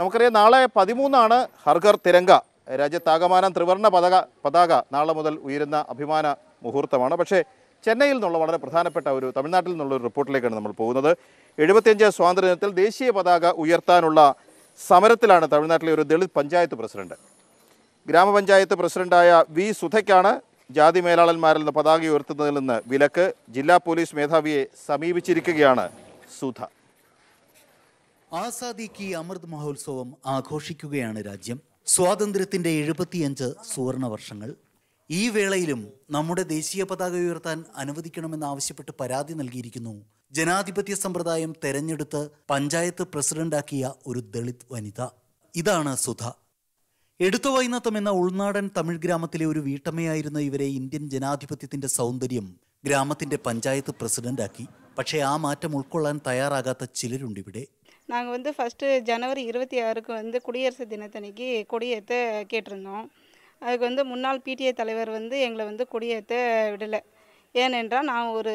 നമുക്കറിയാം നാളെ പതിമൂന്നാണ് ഹർഗർ തിരങ്ക രാജ്യത്താകമാനം ത്രിവർണ്ണ പതാക പതാക നാളെ മുതൽ ഉയരുന്ന അഭിമാന മുഹൂർത്തമാണ് പക്ഷേ ചെന്നൈയിൽ നിന്നുള്ള വളരെ പ്രധാനപ്പെട്ട ഒരു തമിഴ്നാട്ടിൽ നിന്നുള്ള ഒരു റിപ്പോർട്ടിലേക്കാണ് നമ്മൾ പോകുന്നത് എഴുപത്തിയഞ്ച് സ്വാതന്ത്ര്യദിനത്തിൽ ദേശീയ പതാക ഉയർത്താനുള്ള സമരത്തിലാണ് തമിഴ്നാട്ടിലെ ഒരു ദളിത് പഞ്ചായത്ത് പ്രസിഡന്റ് ഗ്രാമപഞ്ചായത്ത് പ്രസിഡന്റായ വി സുധയ്ക്കാണ് ജാതി മേലാളന്മാരിൽ നിന്ന് പതാക ഉയർത്തുന്നതിൽ നിന്ന് വിലക്ക് ജില്ലാ പോലീസ് മേധാവിയെ സമീപിച്ചിരിക്കുകയാണ് സുധ ആസാദി കി അമൃത് മഹോത്സവം ആഘോഷിക്കുകയാണ് രാജ്യം സ്വാതന്ത്ര്യത്തിന്റെ എഴുപത്തിയഞ്ച് സുവർണ വർഷങ്ങൾ ഈ വേളയിലും നമ്മുടെ ദേശീയ പതാക ഉയർത്താൻ അനുവദിക്കണമെന്ന് ആവശ്യപ്പെട്ട് പരാതി നൽകിയിരിക്കുന്നു ജനാധിപത്യ സമ്പ്രദായം തെരഞ്ഞെടുത്ത് പഞ്ചായത്ത് പ്രസിഡന്റാക്കിയ ഒരു ദളിത് വനിത ഇതാണ് സുധ എടുത്ത വൈനത്തം എന്ന ഉൾനാടൻ തമിഴ് ഗ്രാമത്തിലെ ഒരു വീട്ടമ്മയായിരുന്ന ഇവരെ ഇന്ത്യൻ ജനാധിപത്യത്തിന്റെ സൗന്ദര്യം ഗ്രാമത്തിന്റെ പഞ്ചായത്ത് പ്രസിഡന്റാക്കി പക്ഷേ ആ മാറ്റം ഉൾക്കൊള്ളാൻ തയ്യാറാകാത്ത ചിലരുണ്ടിവിടെ நாங்கள் வந்து ஃபஸ்ட்டு ஜனவரி இருபத்தி ஆறுக்கு வந்து குடியரசு தினத்தன்னைக்கு கொடியேற்ற கேட்டிருந்தோம் அதுக்கு வந்து முன்னாள் பிடிஐ தலைவர் வந்து எங்களை வந்து கொடியேற்ற விடலை ஏனென்றால் நான் ஒரு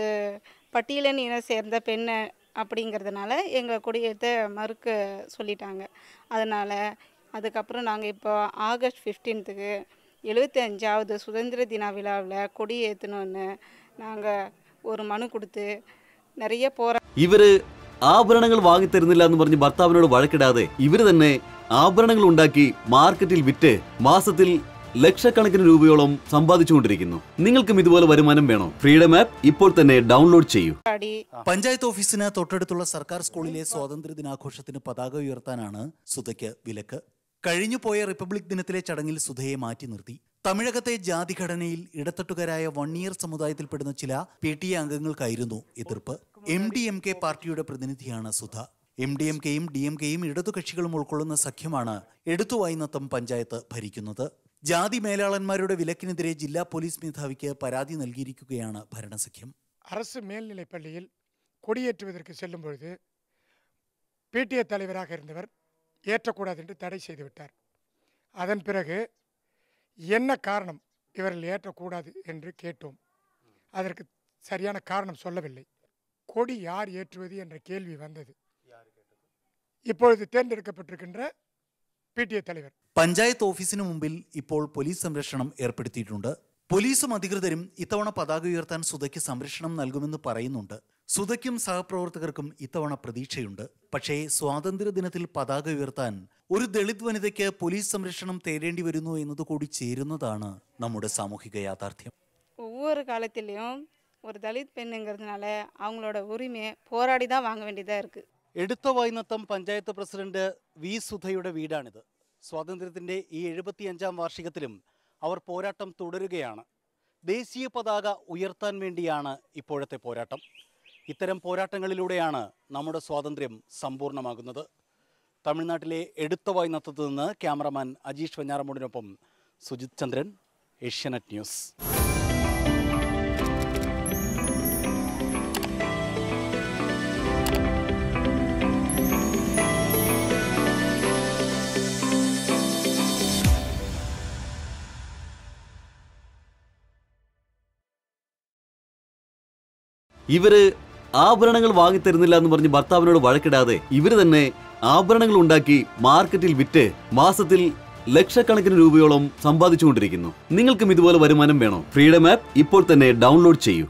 பட்டியலின் இனம் சேர்ந்த பெண்ணை அப்படிங்கிறதுனால எங்களை கொடியேற்ற மறுக்க சொல்லிட்டாங்க அதனால் அதுக்கப்புறம் நாங்கள் இப்போ ஆகஸ்ட் ஃபிஃப்டீன்த்துக்கு எழுபத்தி அஞ்சாவது சுதந்திர தின விழாவில் கொடி நாங்கள் ஒரு மனு கொடுத்து நிறைய போரா இவர் ആഭരണങ്ങൾ വാങ്ങിത്തരുന്നില്ല എന്ന് പറഞ്ഞ് ഭർത്താവിനോട് വഴക്കിടാതെ ഇവര് തന്നെ ആഭരണങ്ങൾ ഉണ്ടാക്കി മാർക്കറ്റിൽ വിറ്റ് മാസത്തിൽ ലക്ഷക്കണക്കിന് രൂപയോളം സമ്പാദിച്ചുകൊണ്ടിരിക്കുന്നു നിങ്ങൾക്കും ഇതുപോലെ വരുമാനം വേണോ ഫ്രീഡം ആപ്പ് ഇപ്പോൾ തന്നെ ഡൗൺലോഡ് ചെയ്യൂ പഞ്ചായത്ത് ഓഫീസിന് തൊട്ടടുത്തുള്ള സർക്കാർ സ്കൂളിലെ സ്വാതന്ത്ര്യ ദിനാഘോഷത്തിന് പതാക ഉയർത്താനാണ് സുധയ്ക്ക് വിലക്ക് കഴിഞ്ഞുപോയ റിപ്പബ്ലിക് ദിനത്തിലെ ചടങ്ങിൽ സുധയെ മാറ്റി നിർത്തി തമിഴകത്തെ ജാതിഘടനയിൽ ഇടത്തട്ടുകാരായ വൺ ഇയർ സമുദായത്തിൽപ്പെടുന്ന ചില പി ടി എ അംഗങ്ങൾക്കായിരുന്നു എതിർപ്പ് എം ഡി എം കെ പാർട്ടിയുടെ പ്രതിനിധിയാണ് സുധ എം ഡി എം കെയും ഡി എം കെയും കക്ഷികളും ഉൾക്കൊള്ളുന്ന സഖ്യമാണ് എടുത്തുവായ്നത്തം പഞ്ചായത്ത് ഭരിക്കുന്നത് ജാതി മേലാളന്മാരുടെ വിലക്കിനെതിരെ ജില്ലാ പോലീസ് മേധാവിക്ക് പരാതി നൽകിയിരിക്കുകയാണ് ഭരണസഖ്യം அரசு മേൽനിലപ്പള്ളിയിൽ கொடியேற்றுவதற்கு செல்லும் பொழுது பிடிஏ தலைவராக இருந்தவர் ஏற்றக்கூடாது என்று தடை செய்துவிட்டார் அதன் பிறகு என்ன കാരണം இவர்கள் ஏற்றக்கூடாது എന്ന് കേട്ടോം அதற்கு சரியான കാരണം சொல்லவில்லை கொடி யார் ஏற்றுவது என்ற கேள்வி வந்தது இப்பொழுது தேர்ந்தெடுக்கப்பட்டிருக்கின்ற பிடிஏ தலைவர் പഞ്ചായത്ത് ഓഫീസിന് മുമ്പിൽ ഇപ്പോൾ പോലീസ് സംരക്ഷണം ഏർപ്പെടുത്തിയിട്ടുണ്ട് പോലീസും അധികൃതരും ഇത്തവണ പതാക ഉയർത്താൻ സുധയ്ക്ക് സംരക്ഷണം നൽകുമെന്ന് പറയുന്നുണ്ട് സുധയ്ക്കും സഹപ്രവർത്തകർക്കും ഇത്തവണ പ്രതീക്ഷയുണ്ട് പക്ഷേ സ്വാതന്ത്ര്യ ദിനത്തിൽ പതാക ഉയർത്താൻ ഒരു ദളിത് വനിതയ്ക്ക് പോലീസ് സംരക്ഷണം തേടേണ്ടി വരുന്നു എന്നത് കൂടി ചേരുന്നതാണ് നമ്മുടെ സാമൂഹിക യാഥാർത്ഥ്യം ഒവ്വൊരു കാലത്തിലെയും ஒரு தலித் பெண்ணுங்கிறதுனால அவங்களோட உரிமையை போராடி தான் வாங்க வேண்டியதாக இருக்குது എടുത്ത വൈനത്തം പഞ്ചായത്ത് പ്രസിഡന്റ് വി സുധയുടെ വീടാണിത് സ്വാതന്ത്ര്യത്തിൻ്റെ ഈ എഴുപത്തിയഞ്ചാം വാർഷികത്തിലും അവർ പോരാട്ടം തുടരുകയാണ് ദേശീയ പതാക ഉയർത്താൻ വേണ്ടിയാണ് ഇപ്പോഴത്തെ പോരാട്ടം ഇത്തരം പോരാട്ടങ്ങളിലൂടെയാണ് നമ്മുടെ സ്വാതന്ത്ര്യം സമ്പൂർണ്ണമാകുന്നത് തമിഴ്നാട്ടിലെ എടുത്ത വൈനത്തത്ത് നിന്ന് ക്യാമറമാൻ അജീഷ് വഞ്ഞാറമൂടിനൊപ്പം സുജിത് ചന്ദ്രൻ ഏഷ്യാനെറ്റ് ന്യൂസ് ഇവര് ആഭരണങ്ങൾ വാങ്ങിത്തരുന്നില്ല എന്ന് പറഞ്ഞ് ഭർത്താവിനോട് വഴക്കിടാതെ ഇവര് തന്നെ ആഭരണങ്ങൾ ഉണ്ടാക്കി മാർക്കറ്റിൽ വിറ്റ് മാസത്തിൽ ലക്ഷക്കണക്കിന് രൂപയോളം സമ്പാദിച്ചുകൊണ്ടിരിക്കുന്നു നിങ്ങൾക്കും ഇതുപോലെ വരുമാനം വേണോ ഫ്രീഡം ആപ്പ് ഇപ്പോൾ തന്നെ ഡൗൺലോഡ് ചെയ്യൂ